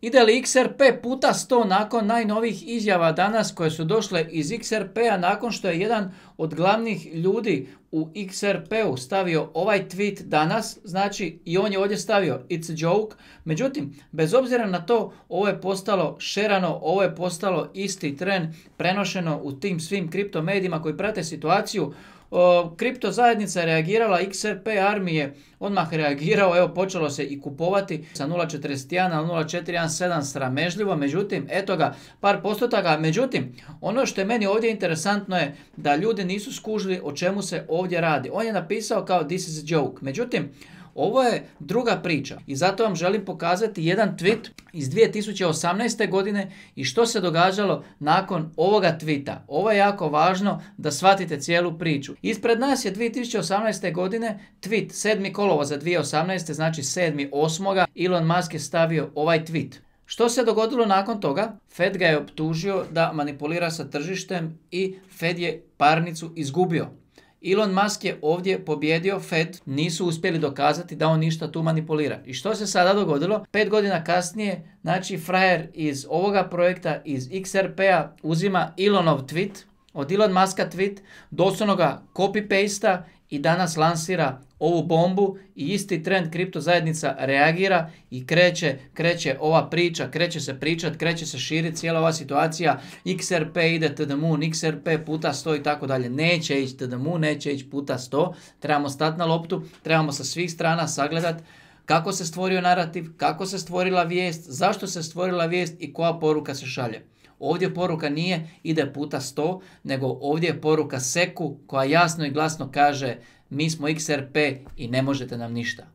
Ide li XRP puta 100 nakon najnovih izjava danas koje su došle iz XRP-a nakon što je jedan od glavnih ljudi u XRP-u stavio ovaj tweet danas, znači i on je ovdje stavio it's a joke, međutim bez obzira na to ovo je postalo šerano, ovo je postalo isti tren prenošeno u tim svim kriptomedijima koji prate situaciju, kripto zajednica reagirala, XRP armije odmah reagirao, evo počelo se i kupovati sa 0.41 na 0.417 sramežljivo, međutim, eto ga, par postotaka, međutim, ono što je meni ovdje interesantno je da ljudi nisu skužili o čemu se ovdje radi. On je napisao kao this is a joke, međutim, ovo je druga priča i zato vam želim pokazati jedan tweet iz 2018. godine i što se događalo nakon ovoga tweeta. Ovo je jako važno da shvatite cijelu priču. Ispred nas je 2018. godine tweet 7. kolova za 2018. znači 7. 8. Elon Musk je stavio ovaj tweet. Što se dogodilo nakon toga? Fed ga je optužio da manipulira sa tržištem i Fed je parnicu izgubio. Elon Musk je ovdje pobjedio Fed, nisu uspjeli dokazati da on ništa tu manipulira. I što se sada dogodilo? Pet godina kasnije, znači frajer iz ovoga projekta, iz XRP-a, uzima Elonov tweet, od Elon Muska tweet, doslovno ga copy-pasta i danas lansira ovu bombu i isti trend kripto zajednica reagira i kreće, kreće ova priča, kreće se pričat, kreće se širiti cijela ova situacija, XRP ide to the moon, XRP puta 100 i tako dalje, neće ići to the moon, neće ići puta 100, trebamo stati na loptu, trebamo sa svih strana sagledat kako se stvorio narativ, kako se stvorila vijest, zašto se stvorila vijest i koja poruka se šalje. Ovdje poruka nije ide puta 100, nego ovdje je poruka seku koja jasno i glasno kaže mi smo XRP i ne možete nam ništa.